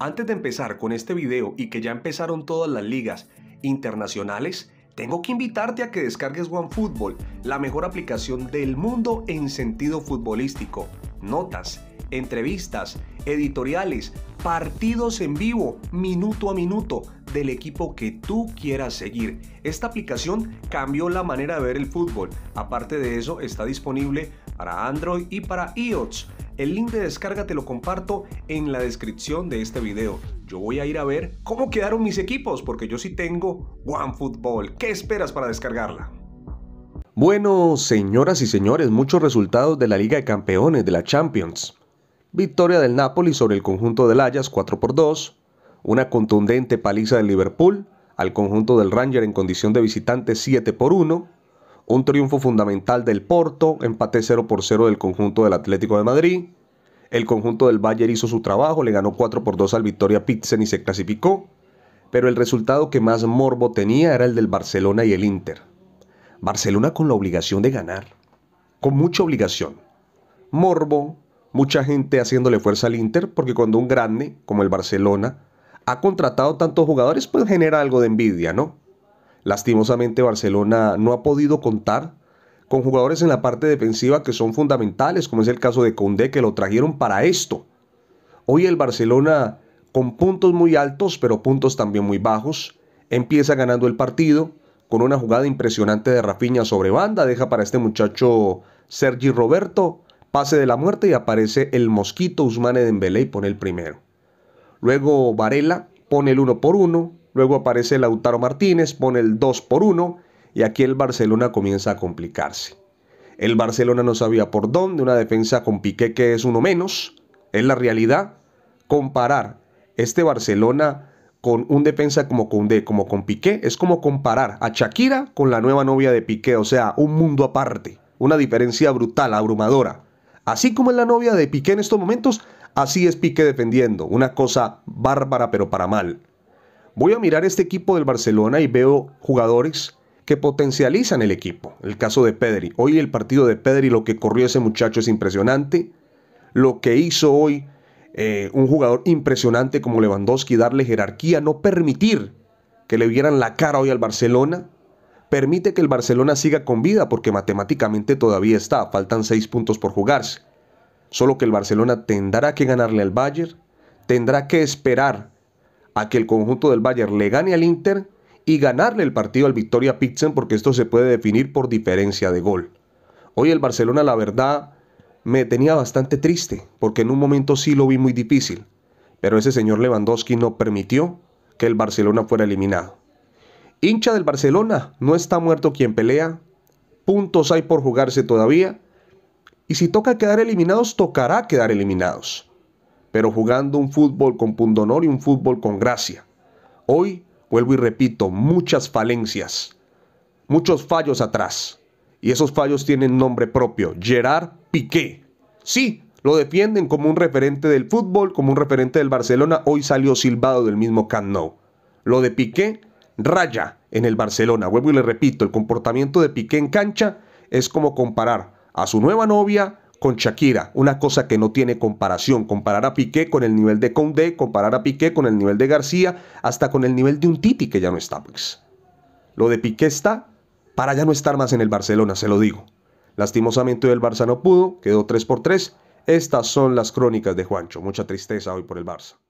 Antes de empezar con este video y que ya empezaron todas las ligas internacionales, tengo que invitarte a que descargues OneFootball, la mejor aplicación del mundo en sentido futbolístico. Notas, entrevistas, editoriales, partidos en vivo, minuto a minuto, del equipo que tú quieras seguir. Esta aplicación cambió la manera de ver el fútbol. Aparte de eso, está disponible para Android y para iOS. El link de descarga te lo comparto en la descripción de este video. Yo voy a ir a ver cómo quedaron mis equipos, porque yo sí tengo OneFootball. ¿Qué esperas para descargarla? Bueno, señoras y señores, muchos resultados de la Liga de Campeones de la Champions. Victoria del Napoli sobre el conjunto del Ajax 4 por 2, una contundente paliza del Liverpool al conjunto del Ranger en condición de visitante 7 por 1, un triunfo fundamental del Porto, empate 0 por 0 del conjunto del Atlético de Madrid. El conjunto del Bayern hizo su trabajo, le ganó 4 por 2 al Victoria Pitzen y se clasificó. Pero el resultado que más morbo tenía era el del Barcelona y el Inter. Barcelona con la obligación de ganar, con mucha obligación. Morbo, mucha gente haciéndole fuerza al Inter, porque cuando un grande como el Barcelona ha contratado tantos jugadores, pues genera algo de envidia, ¿no? Lastimosamente Barcelona no ha podido contar con jugadores en la parte defensiva que son fundamentales, como es el caso de Condé, que lo trajeron para esto. Hoy el Barcelona, con puntos muy altos, pero puntos también muy bajos, empieza ganando el partido con una jugada impresionante de Rafiña sobre banda, deja para este muchacho Sergi Roberto, pase de la muerte y aparece el mosquito Usmane Dembélé y pone el primero. Luego Varela pone el uno por uno, Luego aparece Lautaro Martínez, pone el 2 por 1 y aquí el Barcelona comienza a complicarse. El Barcelona no sabía por dónde, una defensa con Piqué que es uno menos, es la realidad. Comparar este Barcelona con un defensa como con como con Piqué, es como comparar a Shakira con la nueva novia de Piqué, o sea, un mundo aparte, una diferencia brutal, abrumadora. Así como es la novia de Piqué en estos momentos, así es Piqué defendiendo, una cosa bárbara pero para mal. Voy a mirar este equipo del Barcelona y veo jugadores que potencializan el equipo. El caso de Pedri. Hoy el partido de Pedri, lo que corrió ese muchacho es impresionante. Lo que hizo hoy eh, un jugador impresionante como Lewandowski, darle jerarquía, no permitir que le vieran la cara hoy al Barcelona, permite que el Barcelona siga con vida porque matemáticamente todavía está, faltan seis puntos por jugarse. Solo que el Barcelona tendrá que ganarle al Bayern, tendrá que esperar a que el conjunto del Bayern le gane al Inter y ganarle el partido al Victoria Pitzen, porque esto se puede definir por diferencia de gol. Hoy el Barcelona la verdad me tenía bastante triste porque en un momento sí lo vi muy difícil, pero ese señor Lewandowski no permitió que el Barcelona fuera eliminado. Hincha del Barcelona, no está muerto quien pelea, puntos hay por jugarse todavía y si toca quedar eliminados, tocará quedar eliminados pero jugando un fútbol con pundonor y un fútbol con gracia. Hoy, vuelvo y repito, muchas falencias, muchos fallos atrás. Y esos fallos tienen nombre propio, Gerard Piqué. Sí, lo defienden como un referente del fútbol, como un referente del Barcelona, hoy salió silbado del mismo Camp Lo de Piqué raya en el Barcelona. Vuelvo y le repito, el comportamiento de Piqué en cancha es como comparar a su nueva novia con Shakira, una cosa que no tiene comparación. Comparar a Piqué con el nivel de Conde, comparar a Piqué con el nivel de García, hasta con el nivel de un Titi que ya no está, pues. Lo de Piqué está para ya no estar más en el Barcelona, se lo digo. Lastimosamente el Barça no pudo, quedó 3 por 3. Estas son las crónicas de Juancho. Mucha tristeza hoy por el Barça.